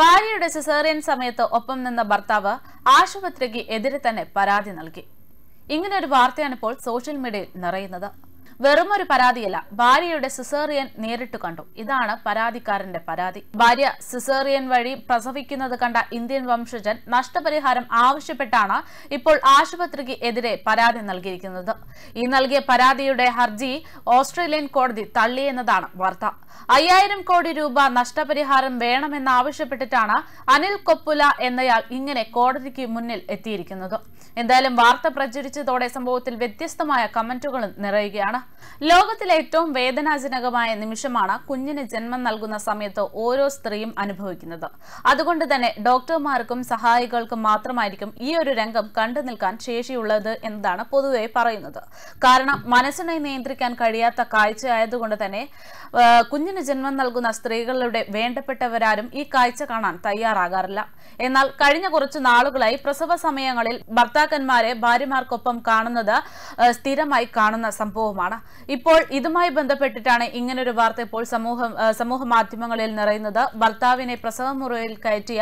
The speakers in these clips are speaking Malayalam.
ഭാര്യയുടെ സിസേറിയൻ സമയത്ത് ഒപ്പം നിന്ന ഭർത്താവ് ആശുപത്രിക്ക് എതിരെ തന്നെ പരാതി നൽകി ഇങ്ങനെ ഒരു വാർത്തയാണ് ഇപ്പോൾ സോഷ്യൽ മീഡിയയിൽ നിറയുന്നത് വെറുമൊരു പരാതിയല്ല ഭാര്യയുടെ സിസേറിയൻ നേരിട്ട് കണ്ടു ഇതാണ് പരാതിക്കാരന്റെ പരാതി ഭാര്യ സിസേറിയൻ വഴി പ്രസവിക്കുന്നത് കണ്ട ഇന്ത്യൻ വംശജൻ നഷ്ടപരിഹാരം ആവശ്യപ്പെട്ടാണ് ഇപ്പോൾ ആശുപത്രിക്ക് എതിരെ പരാതി നൽകിയിരിക്കുന്നത് ഈ നൽകിയ പരാതിയുടെ ഹർജി ഓസ്ട്രേലിയൻ കോടതി തള്ളിയെന്നതാണ് വാർത്ത അയ്യായിരം കോടി രൂപ നഷ്ടപരിഹാരം വേണമെന്നാവശ്യപ്പെട്ടിട്ടാണ് അനിൽ കൊപ്പുല എന്നയാൾ ഇങ്ങനെ കോടതിക്ക് മുന്നിൽ എത്തിയിരിക്കുന്നത് എന്തായാലും വാർത്ത പ്രചരിച്ചതോടെ സംഭവത്തിൽ വ്യത്യസ്തമായ കമന്റുകളും നിറയുകയാണ് ലോകത്തിലെ ഏറ്റവും വേദനാജനകമായ നിമിഷമാണ് കുഞ്ഞിന് ജന്മം നൽകുന്ന സമയത്ത് ഓരോ സ്ത്രീയും അനുഭവിക്കുന്നത് അതുകൊണ്ട് തന്നെ ഡോക്ടർമാർക്കും സഹായികൾക്കും മാത്രമായിരിക്കും ഈ ഒരു രംഗം കണ്ടു നിൽക്കാൻ ശേഷിയുള്ളത് എന്നതാണ് പൊതുവെ പറയുന്നത് കാരണം മനസ്സിനെ നിയന്ത്രിക്കാൻ കഴിയാത്ത കാഴ്ചയായതുകൊണ്ട് തന്നെ കുഞ്ഞിന് ജന്മം നൽകുന്ന സ്ത്രീകളുടെ വേണ്ടപ്പെട്ടവരാരും ഈ കാഴ്ച കാണാൻ തയ്യാറാകാറില്ല എന്നാൽ കഴിഞ്ഞ കുറച്ച് നാളുകളായി പ്രസവ സമയങ്ങളിൽ ഭർത്താക്കന്മാരെ ഭാര്യമാർക്കൊപ്പം കാണുന്നത് സ്ഥിരമായി കാണുന്ന സംഭവമാണ് എന്നുള്ളതാണ് ഇപ്പോൾ ഇതുമായി ബന്ധപ്പെട്ടിട്ടാണ് ഇങ്ങനൊരു വാർത്ത ഇപ്പോൾ സമൂഹ സമൂഹ മാധ്യമങ്ങളിൽ നിറയുന്നത് ഭർത്താവിനെ പ്രസവമുറിയിൽ കയറ്റിയ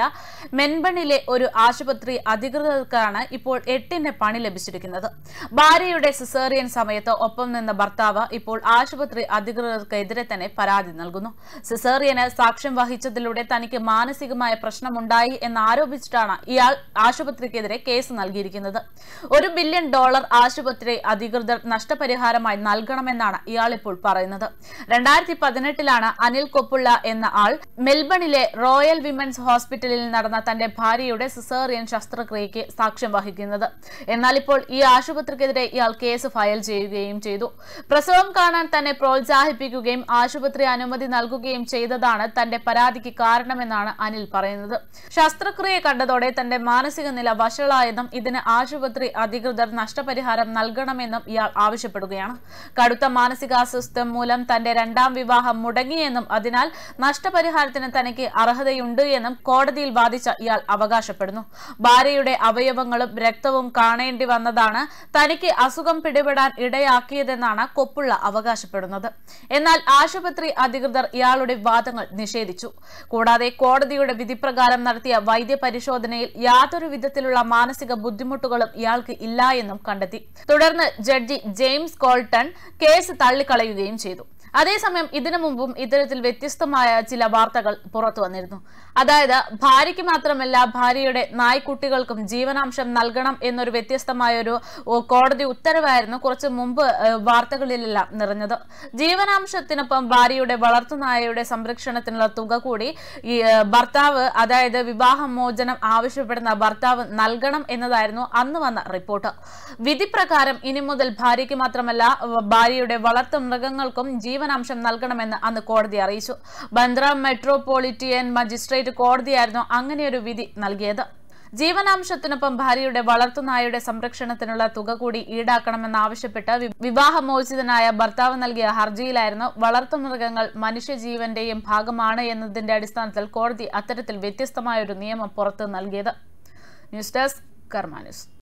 മെൻബണിലെ ഒരു ആശുപത്രി അധികൃതർക്കാണ് ഇപ്പോൾ എട്ടിന്റെ പണി ലഭിച്ചിരിക്കുന്നത് ഭാര്യയുടെ സിസേറിയൻ സമയത്ത് ഒപ്പം നിന്ന ഭർത്താവ് ഇപ്പോൾ ആശുപത്രി അധികൃതർക്കെതിരെ തന്നെ പരാതി നൽകുന്നു സിസേറിയന് സാക്ഷ്യം വഹിച്ചതിലൂടെ തനിക്ക് മാനസികമായ പ്രശ്നമുണ്ടായി എന്നാരോപിച്ചിട്ടാണ് ഇയാൾ ആശുപത്രിക്കെതിരെ കേസ് നൽകിയിരിക്കുന്നത് ഒരു ബില്യൺ ഡോളർ ആശുപത്രി അധികൃതർ നഷ്ടപരിഹാരമായി നൽകി നൽകണമെന്നാണ് ഇയാൾ ഇപ്പോൾ പറയുന്നത് രണ്ടായിരത്തി പതിനെട്ടിലാണ് അനിൽ കൊപ്പുള്ള എന്ന ആൾ മെൽബണിലെ റോയൽ വിമൻസ് ഹോസ്പിറ്റലിൽ നടന്ന തന്റെ ഭാര്യയുടെ സിസേറിയൻ ശസ്ത്രക്രിയയ്ക്ക് സാക്ഷ്യം വഹിക്കുന്നത് എന്നാൽ ഇപ്പോൾ ഈ ആശുപത്രിക്കെതിരെ ഇയാൾ കേസ് ഫയൽ ചെയ്യുകയും ചെയ്തു പ്രസവം കാണാൻ തന്നെ പ്രോത്സാഹിപ്പിക്കുകയും ആശുപത്രി അനുമതി നൽകുകയും ചെയ്തതാണ് തന്റെ പരാതിക്ക് കാരണമെന്നാണ് അനിൽ പറയുന്നത് ശസ്ത്രക്രിയ കണ്ടതോടെ തന്റെ മാനസിക നില വഷളായെന്നും ഇതിന് ആശുപത്രി അധികൃതർ നഷ്ടപരിഹാരം നൽകണമെന്നും ഇയാൾ ആവശ്യപ്പെടുകയാണ് കടുത്ത മാനസികാസ്വസ്ഥം മൂലം തന്റെ രണ്ടാം വിവാഹം മുടങ്ങിയെന്നും അതിനാൽ നഷ്ടപരിഹാരത്തിന് തനിക്ക് അർഹതയുണ്ട് എന്നും കോടതിയിൽ വാദിച്ച ഇയാൾ അവകാശപ്പെടുന്നു ഭാര്യയുടെ അവയവങ്ങളും രക്തവും കാണേണ്ടി വന്നതാണ് തനിക്ക് അസുഖം പിടിപെടാൻ ഇടയാക്കിയതെന്നാണ് കൊപ്പുള്ള അവകാശപ്പെടുന്നത് എന്നാൽ ആശുപത്രി അധികൃതർ ഇയാളുടെ വാദങ്ങൾ നിഷേധിച്ചു കൂടാതെ കോടതിയുടെ വിധിപ്രകാരം നടത്തിയ വൈദ്യപരിശോധനയിൽ യാതൊരു വിധത്തിലുള്ള മാനസിക ബുദ്ധിമുട്ടുകളും ഇയാൾക്ക് ഇല്ല എന്നും കണ്ടെത്തി തുടർന്ന് ജഡ്ജി ജെയിംസ് കോൾട്ടൺ കേസ് തള്ളിക്കളയുകയും ചെയ്തു അതേസമയം ഇതിനു മുമ്പും ഇത്തരത്തിൽ വ്യത്യസ്തമായ ചില വാർത്തകൾ പുറത്തു വന്നിരുന്നു അതായത് ഭാര്യയ്ക്ക് മാത്രമല്ല ഭാര്യയുടെ നായ്ക്കുട്ടികൾക്കും ജീവനാംശം നൽകണം എന്നൊരു വ്യത്യസ്തമായ ഒരു കോടതി ഉത്തരവായിരുന്നു കുറച്ച് മുമ്പ് വാർത്തകളിലെല്ലാം നിറഞ്ഞത് ജീവനാംശത്തിനൊപ്പം ഭാര്യയുടെ വളർത്തുനായയുടെ സംരക്ഷണത്തിനുള്ള തുക കൂടി ഈ ഭർത്താവ് അതായത് വിവാഹമോചനം ആവശ്യപ്പെടുന്ന ഭർത്താവ് നൽകണം എന്നതായിരുന്നു അന്ന് വന്ന റിപ്പോർട്ട് വിധിപ്രകാരം ഇനി മുതൽ ഭാര്യയ്ക്ക് മാത്രമല്ല ഭാര്യയുടെ വളർത്തു മൃഗങ്ങൾക്കും ജീവ ജീവനാംശം നൽകണമെന്ന് അന്ന് കോടതി അറിയിച്ചു ബന്ദ്ര മെട്രോപൊളിറ്റിയൻ മജിസ്ട്രേറ്റ് കോടതിയായിരുന്നു അങ്ങനെയൊരു വിധി നൽകിയത് ജീവനാംശത്തിനൊപ്പം ഭാര്യയുടെ വളർത്തുനായയുടെ സംരക്ഷണത്തിനുള്ള തുക കൂടി ഈടാക്കണമെന്നാവശ്യപ്പെട്ട് വിവാഹമോചിതനായ ഭർത്താവ് നൽകിയ ഹർജിയിലായിരുന്നു വളർത്തുമൃഗങ്ങൾ മനുഷ്യജീവന്റെയും ഭാഗമാണ് എന്നതിന്റെ അടിസ്ഥാനത്തിൽ കോടതി അത്തരത്തിൽ വ്യത്യസ്തമായൊരു നിയമം പുറത്തു നൽകിയത് ന്യൂസ് ഡെസ്ക് കർമാനുസ്